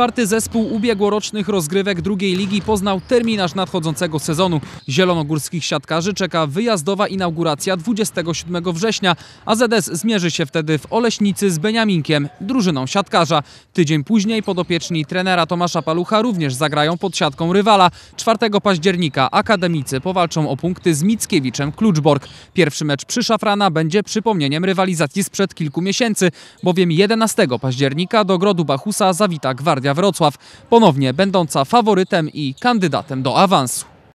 Czwarty zespół ubiegłorocznych rozgrywek drugiej ligi poznał terminarz nadchodzącego sezonu. Zielonogórskich siatkarzy czeka wyjazdowa inauguracja 27 września, a ZS zmierzy się wtedy w Oleśnicy z Beniaminkiem, drużyną siatkarza. Tydzień później podopieczni trenera Tomasza Palucha również zagrają pod siatką rywala. 4 października akademicy powalczą o punkty z Mickiewiczem Kluczborg. Pierwszy mecz przy Szafrana będzie przypomnieniem rywalizacji sprzed kilku miesięcy, bowiem 11 października do Grodu Bachusa zawita Gwardia Wrocław, ponownie będąca faworytem i kandydatem do awansu.